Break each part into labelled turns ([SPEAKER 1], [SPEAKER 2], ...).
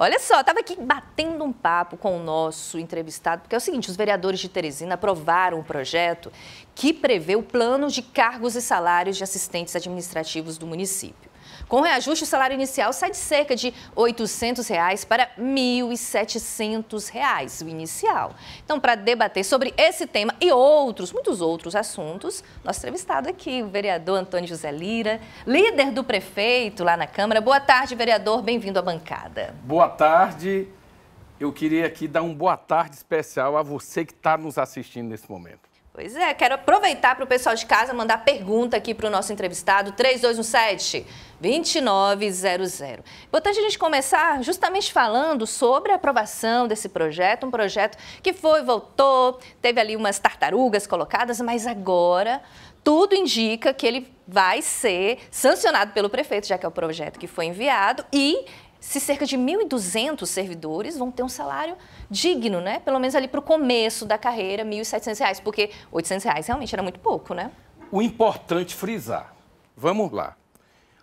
[SPEAKER 1] Olha só, estava aqui batendo um papo com o nosso entrevistado, porque é o seguinte, os vereadores de Teresina aprovaram um projeto que prevê o plano de cargos e salários de assistentes administrativos do município. Com reajuste, o salário inicial sai de cerca de R$ 800 reais para R$ 1.700 o inicial. Então, para debater sobre esse tema e outros, muitos outros assuntos, nosso entrevistado aqui, o vereador Antônio José Lira, líder do prefeito lá na Câmara. Boa tarde, vereador, bem-vindo à bancada.
[SPEAKER 2] Boa tarde. Eu queria aqui dar um boa tarde especial a você que está nos assistindo nesse momento.
[SPEAKER 1] Pois é, quero aproveitar para o pessoal de casa mandar pergunta aqui para o nosso entrevistado, 3217-2900. Importante a gente começar justamente falando sobre a aprovação desse projeto, um projeto que foi, voltou, teve ali umas tartarugas colocadas, mas agora tudo indica que ele vai ser sancionado pelo prefeito, já que é o projeto que foi enviado, e se cerca de 1.200 servidores vão ter um salário digno, né? Pelo menos ali para o começo da carreira, R$ 1.700, porque R$ 800 reais realmente era muito pouco, né?
[SPEAKER 2] O importante frisar, vamos lá,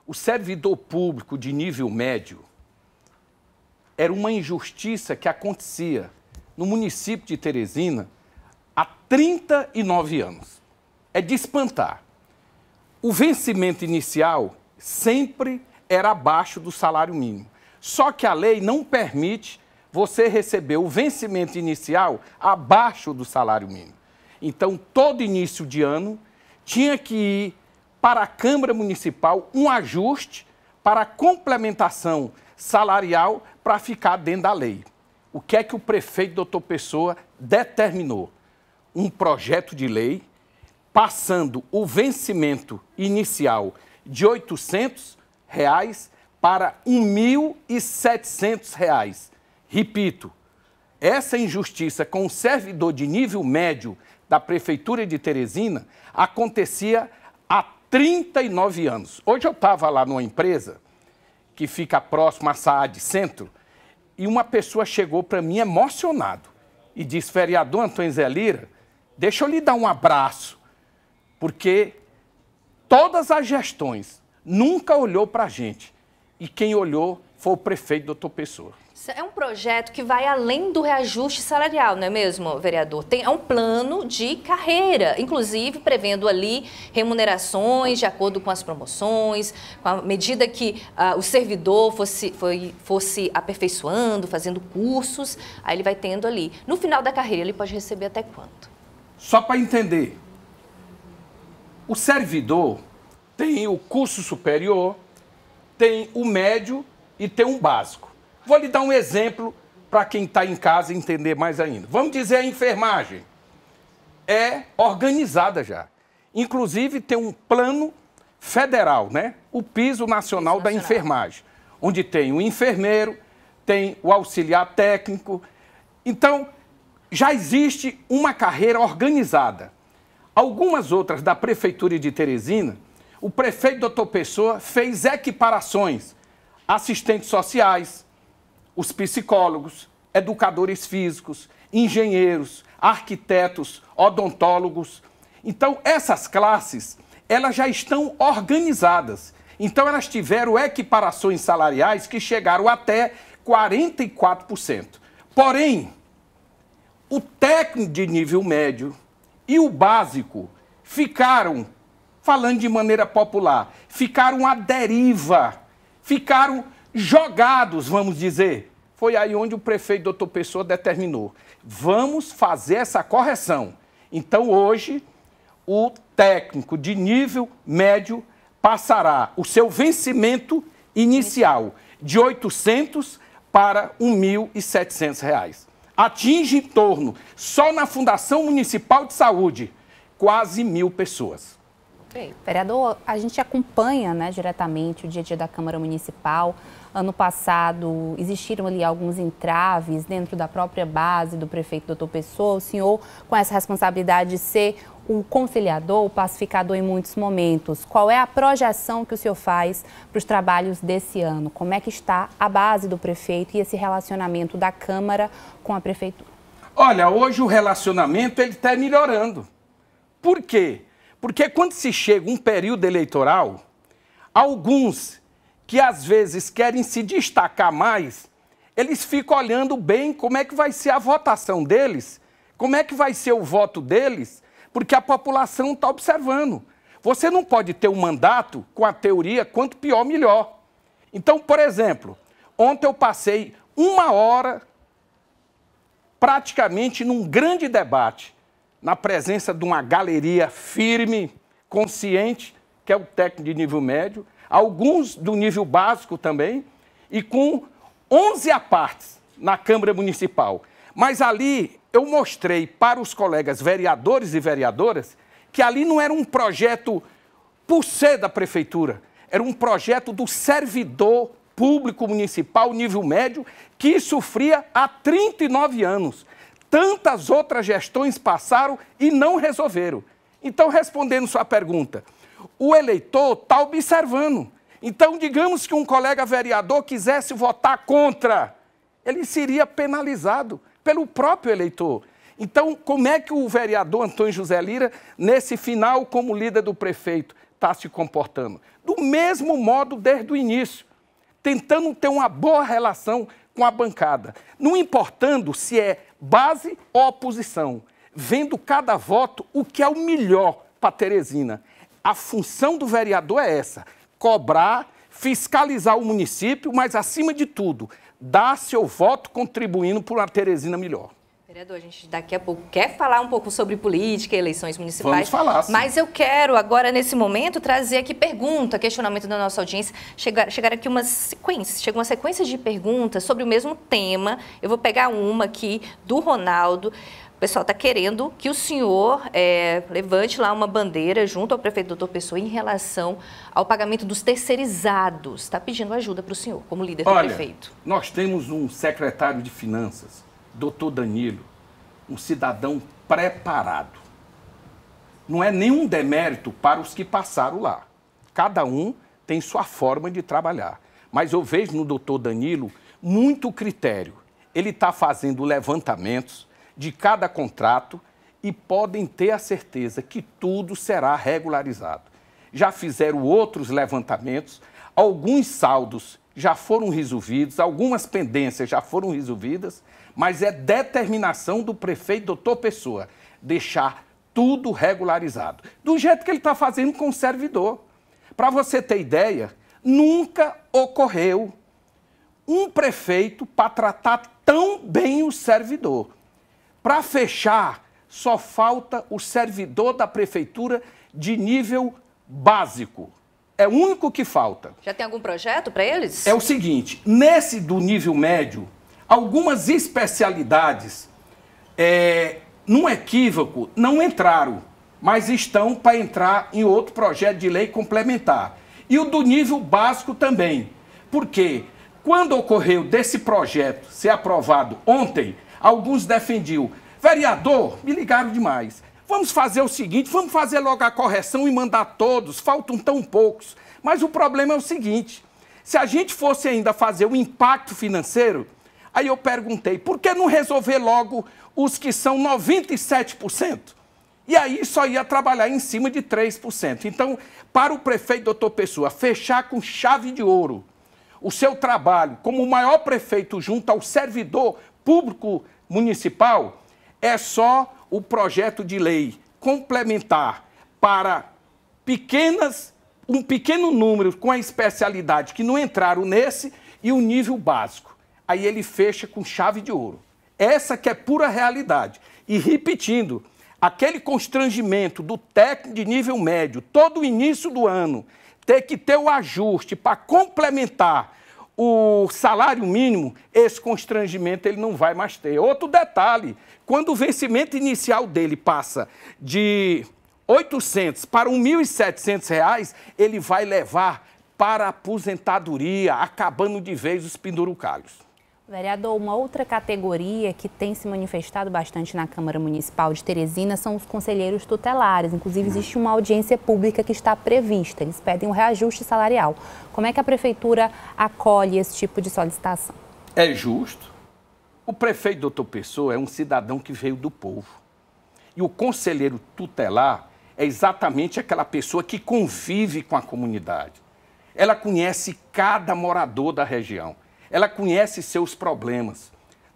[SPEAKER 2] o servidor público de nível médio era uma injustiça que acontecia no município de Teresina há 39 anos. É de espantar. O vencimento inicial sempre era abaixo do salário mínimo. Só que a lei não permite você receber o vencimento inicial abaixo do salário mínimo. Então, todo início de ano tinha que ir para a Câmara Municipal um ajuste para a complementação salarial para ficar dentro da lei. O que é que o prefeito doutor Pessoa determinou? Um projeto de lei passando o vencimento inicial de R$ 800 reais para R$ 1.700. Repito, essa injustiça com o servidor de nível médio da Prefeitura de Teresina acontecia há 39 anos. Hoje eu estava lá numa empresa que fica próximo à Saad Centro e uma pessoa chegou para mim emocionado e disse, vereador Antônio Zé Lira, deixa eu lhe dar um abraço, porque todas as gestões nunca olhou para a gente e quem olhou foi o prefeito, doutor Pessoa.
[SPEAKER 1] É um projeto que vai além do reajuste salarial, não é mesmo, vereador? Tem, é um plano de carreira, inclusive prevendo ali remunerações de acordo com as promoções, com a medida que ah, o servidor fosse, foi, fosse aperfeiçoando, fazendo cursos, aí ele vai tendo ali. No final da carreira, ele pode receber até quanto?
[SPEAKER 2] Só para entender, o servidor tem o curso superior, tem o médio e tem um básico. Vou lhe dar um exemplo para quem está em casa entender mais ainda. Vamos dizer a enfermagem. É organizada já. Inclusive tem um plano federal, né? O piso nacional, piso nacional. da enfermagem, onde tem o enfermeiro, tem o auxiliar técnico. Então, já existe uma carreira organizada. Algumas outras da prefeitura de Teresina o prefeito doutor Pessoa fez equiparações. Assistentes sociais, os psicólogos, educadores físicos, engenheiros, arquitetos, odontólogos. Então, essas classes, elas já estão organizadas. Então, elas tiveram equiparações salariais que chegaram até 44%. Porém, o técnico de nível médio e o básico ficaram falando de maneira popular, ficaram à deriva, ficaram jogados, vamos dizer. Foi aí onde o prefeito doutor Pessoa determinou: vamos fazer essa correção. Então, hoje, o técnico de nível médio passará o seu vencimento inicial de 800 para R$ 1.700. Atinge em torno, só na Fundação Municipal de Saúde, quase mil pessoas.
[SPEAKER 3] Perfeito. Vereador, a gente acompanha né, diretamente o dia a dia da Câmara Municipal. Ano passado existiram ali alguns entraves dentro da própria base do prefeito doutor Pessoa. O senhor, com essa responsabilidade de ser o conciliador, o pacificador em muitos momentos. Qual é a projeção que o senhor faz para os trabalhos desse ano? Como é que está a base do prefeito e esse relacionamento da Câmara com a prefeitura?
[SPEAKER 2] Olha, hoje o relacionamento ele está melhorando. Por quê? Porque quando se chega um período eleitoral, alguns que às vezes querem se destacar mais, eles ficam olhando bem como é que vai ser a votação deles, como é que vai ser o voto deles, porque a população está observando. Você não pode ter um mandato com a teoria quanto pior, melhor. Então, por exemplo, ontem eu passei uma hora praticamente num grande debate na presença de uma galeria firme, consciente, que é o técnico de nível médio, alguns do nível básico também, e com 11 apartes na Câmara Municipal. Mas ali eu mostrei para os colegas vereadores e vereadoras que ali não era um projeto por ser da prefeitura, era um projeto do servidor público municipal nível médio que sofria há 39 anos tantas outras gestões passaram e não resolveram. Então, respondendo sua pergunta, o eleitor está observando. Então, digamos que um colega vereador quisesse votar contra, ele seria penalizado pelo próprio eleitor. Então, como é que o vereador Antônio José Lira, nesse final, como líder do prefeito, está se comportando? Do mesmo modo desde o início, tentando ter uma boa relação com a bancada, não importando se é base ou oposição, vendo cada voto o que é o melhor para Teresina. A função do vereador é essa: cobrar, fiscalizar o município, mas acima de tudo, dar seu voto contribuindo para uma Teresina melhor.
[SPEAKER 1] Vereador, a gente daqui a pouco quer falar um pouco sobre política, eleições municipais. Vamos falar. Sim. Mas eu quero agora, nesse momento, trazer aqui pergunta, questionamento da nossa audiência. Chegar, chegar aqui uma sequência, chega uma sequência de perguntas sobre o mesmo tema. Eu vou pegar uma aqui do Ronaldo. O pessoal está querendo que o senhor é, levante lá uma bandeira junto ao prefeito doutor Pessoa em relação ao pagamento dos terceirizados. Está pedindo ajuda para o senhor, como líder Olha, do prefeito.
[SPEAKER 2] Nós temos um secretário de finanças doutor Danilo, um cidadão preparado. Não é nenhum demérito para os que passaram lá. Cada um tem sua forma de trabalhar. Mas eu vejo no doutor Danilo muito critério. Ele está fazendo levantamentos de cada contrato e podem ter a certeza que tudo será regularizado. Já fizeram outros levantamentos, alguns saldos já foram resolvidos, algumas pendências já foram resolvidas, mas é determinação do prefeito doutor Pessoa deixar tudo regularizado. Do jeito que ele está fazendo com o servidor. Para você ter ideia, nunca ocorreu um prefeito para tratar tão bem o servidor. Para fechar, só falta o servidor da prefeitura de nível básico. É o único que falta.
[SPEAKER 1] Já tem algum projeto para eles? É o
[SPEAKER 2] seguinte: nesse do nível médio, algumas especialidades, é, num equívoco, não entraram, mas estão para entrar em outro projeto de lei complementar. E o do nível básico também. Porque quando ocorreu desse projeto ser aprovado ontem, alguns defendiam. Vereador, me ligaram demais. Vamos fazer o seguinte, vamos fazer logo a correção e mandar todos, faltam tão poucos. Mas o problema é o seguinte: se a gente fosse ainda fazer o impacto financeiro, aí eu perguntei, por que não resolver logo os que são 97%? E aí só ia trabalhar em cima de 3%. Então, para o prefeito doutor Pessoa fechar com chave de ouro o seu trabalho como o maior prefeito junto ao servidor público municipal, é só o projeto de lei complementar para pequenas, um pequeno número com a especialidade que não entraram nesse e o nível básico. Aí ele fecha com chave de ouro. Essa que é pura realidade. E repetindo, aquele constrangimento do técnico de nível médio, todo o início do ano, ter que ter o ajuste para complementar o salário mínimo, esse constrangimento ele não vai mais ter. Outro detalhe, quando o vencimento inicial dele passa de 800 para 1.700 reais, ele vai levar para a aposentadoria, acabando de vez os pendurucalhos.
[SPEAKER 3] Vereador, uma outra categoria que tem se manifestado bastante na Câmara Municipal de Teresina são os conselheiros tutelares. Inclusive, existe uma audiência pública que está prevista. Eles pedem um reajuste salarial. Como é que a Prefeitura acolhe esse tipo de solicitação?
[SPEAKER 2] É justo. O prefeito doutor Pessoa é um cidadão que veio do povo. E o conselheiro tutelar é exatamente aquela pessoa que convive com a comunidade. Ela conhece cada morador da região ela conhece seus problemas.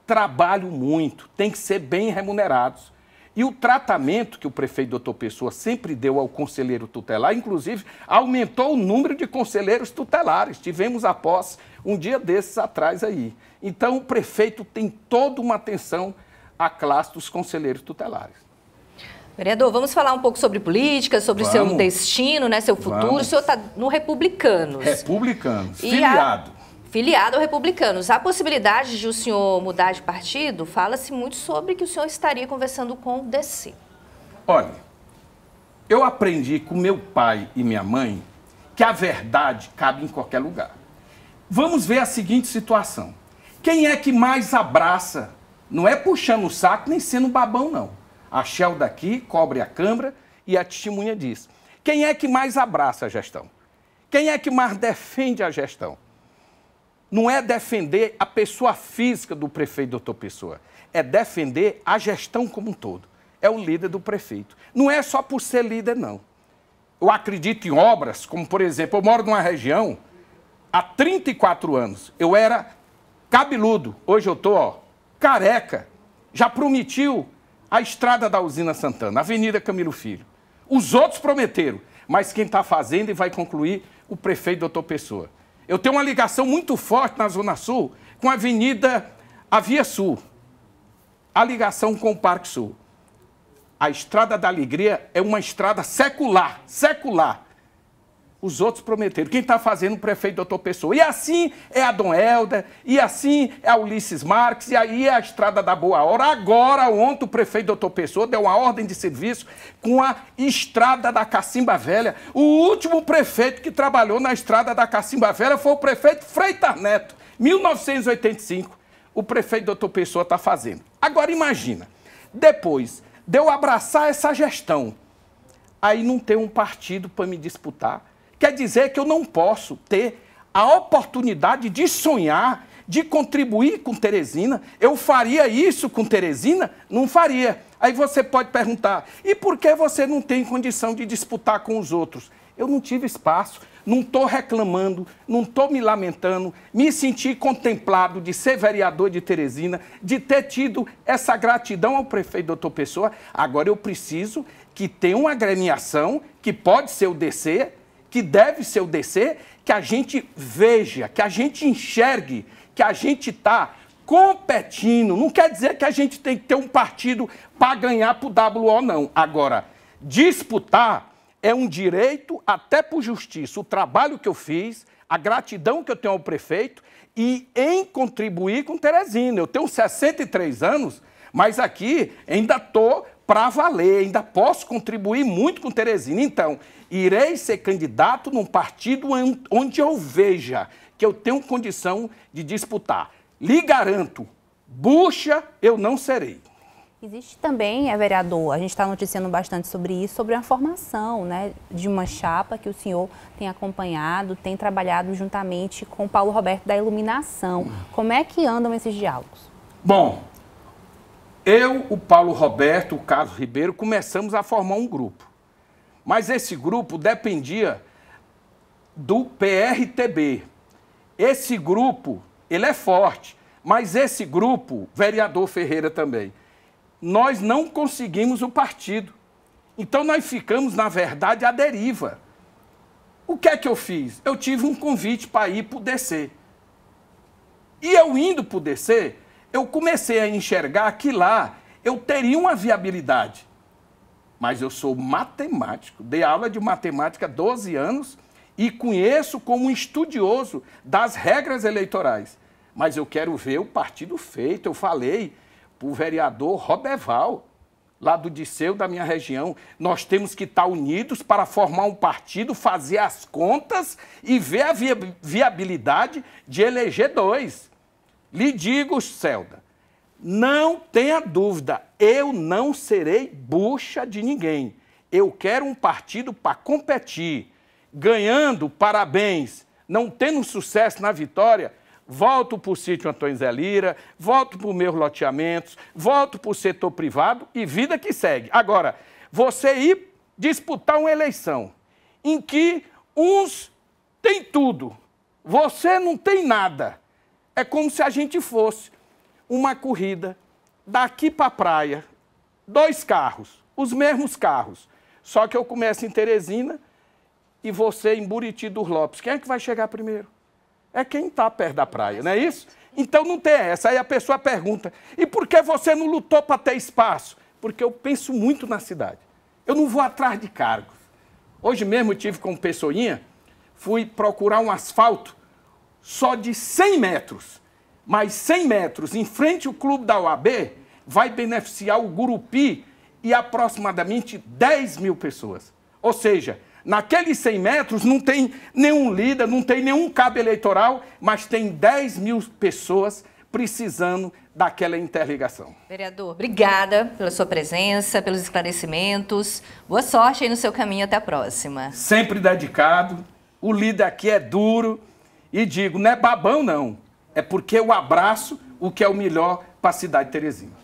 [SPEAKER 2] Trabalho muito, tem que ser bem remunerados. E o tratamento que o prefeito doutor Pessoa sempre deu ao conselheiro tutelar, inclusive aumentou o número de conselheiros tutelares. Tivemos após um dia desses atrás aí. Então o prefeito tem toda uma atenção à classe dos conselheiros tutelares. Vereador, vamos falar um pouco sobre política, sobre vamos. seu destino, né, seu futuro. Vamos. O senhor está no
[SPEAKER 1] Republicanos.
[SPEAKER 2] Republicanos, e filiado. A
[SPEAKER 1] filiado ao Republicanos. A possibilidade de o senhor mudar de partido, fala-se muito sobre que o senhor estaria conversando com o DC.
[SPEAKER 2] Olha, eu aprendi com meu pai e minha mãe que a verdade cabe em qualquer lugar. Vamos ver a seguinte situação. Quem é que mais abraça? Não é puxando o saco nem sendo babão, não. A Shell daqui cobre a Câmara e a testemunha diz. Quem é que mais abraça a gestão? Quem é que mais defende a gestão? não é defender a pessoa física do prefeito doutor Pessoa, é defender a gestão como um todo. É o líder do prefeito. Não é só por ser líder, não. Eu acredito em obras, como por exemplo, eu moro numa região há 34 anos. Eu era cabeludo, hoje eu estou careca. Já prometiu a estrada da usina Santana, a Avenida Camilo Filho. Os outros prometeram, mas quem está fazendo e vai concluir, o prefeito doutor Pessoa. Eu tenho uma ligação muito forte na Zona Sul com a Avenida a Via Sul, a ligação com o Parque Sul. A Estrada da Alegria é uma estrada secular, secular os outros prometeram. Quem está fazendo o prefeito doutor Pessoa. E assim é a Dom Helder, e assim é a Ulisses Marques, e aí é a Estrada da Boa Hora. Agora, ontem, o prefeito doutor Pessoa deu uma ordem de serviço com a Estrada da Cacimba Velha. O último prefeito que trabalhou na Estrada da Cacimba Velha foi o prefeito Freitas Neto, 1985. O prefeito doutor Pessoa está fazendo. Agora, imagina, depois de eu abraçar essa gestão, aí não tem um partido para me disputar quer dizer que eu não posso ter a oportunidade de sonhar, de contribuir com Teresina. Eu faria isso com Teresina? Não faria. Aí você pode perguntar: e por que você não tem condição de disputar com os outros? Eu não tive espaço, não estou reclamando, não estou me lamentando, me senti contemplado de ser vereador de Teresina, de ter tido essa gratidão ao prefeito doutor Pessoa. Agora eu preciso que tenha uma agremiação, que pode ser o DC, que deve ser o DC, que a gente veja, que a gente enxergue, que a gente está competindo. Não quer dizer que a gente tem que ter um partido para ganhar para o WO, não. Agora, disputar é um direito até por justiça. O trabalho que eu fiz, a gratidão que eu tenho ao prefeito e em contribuir com Teresina. Eu tenho 63 anos, mas aqui ainda estou para valer, ainda posso contribuir muito com Teresina. Então, irei ser candidato num partido onde eu veja que eu tenho condição de disputar. Lhe garanto, bucha eu não serei.
[SPEAKER 3] Existe também, é, vereador, a gente está noticiando bastante sobre isso, sobre a formação né, de uma chapa que o senhor tem acompanhado, tem trabalhado juntamente com Paulo Roberto da Iluminação. Como é que andam esses diálogos?
[SPEAKER 2] Bom, eu, o Paulo Roberto, o Carlos Ribeiro, começamos a formar um grupo. Mas esse grupo dependia do PRTB. Esse grupo, ele é forte, mas esse grupo, vereador Ferreira também, nós não conseguimos o partido. Então nós ficamos, na verdade, à deriva. O que é que eu fiz? Eu tive um convite para ir para o DC. E eu indo para o DC, eu comecei a enxergar que lá eu teria uma viabilidade. Mas eu sou matemático, dei aula de matemática há 12 anos e conheço como um estudioso das regras eleitorais. Mas eu quero ver o partido feito. Eu falei para o vereador Roberval, lá do Disseu, da minha região. Nós temos que estar unidos para formar um partido, fazer as contas e ver a viabilidade de eleger dois. Lhe digo, Celda, não tenha dúvida, eu não serei bucha de ninguém. Eu quero um partido para competir. Ganhando, parabéns. Não tendo sucesso na vitória, volto para o sítio Antônio Zé Lira, volto para os meus loteamentos, volto para o setor privado e vida que segue. Agora, você ir disputar uma eleição em que uns têm tudo, você não tem nada é como se a gente fosse uma corrida daqui para a praia, dois carros, os mesmos carros. Só que eu começo em Teresina e você em Buriti dos Lopes. Quem é que vai chegar primeiro? É quem está perto da praia, não é isso? Então não tem essa. Aí a pessoa pergunta: e por que você não lutou para ter espaço? Porque eu penso muito na cidade. Eu não vou atrás de cargos. Hoje mesmo eu tive com o Pessoinha, fui procurar um asfalto só de 100 metros, mas 100 metros em frente ao clube da UAB vai beneficiar o Gurupi e aproximadamente 10 mil pessoas. Ou seja, naqueles 100 metros não tem nenhum líder, não tem nenhum cabo eleitoral, mas tem 10 mil pessoas precisando daquela interligação.
[SPEAKER 1] Vereador, obrigada pela sua presença, pelos esclarecimentos. Boa sorte aí no seu caminho, até a próxima.
[SPEAKER 2] Sempre dedicado. O líder aqui é duro e digo, não é babão não, é porque eu abraço o que é o melhor para a cidade de Teresina.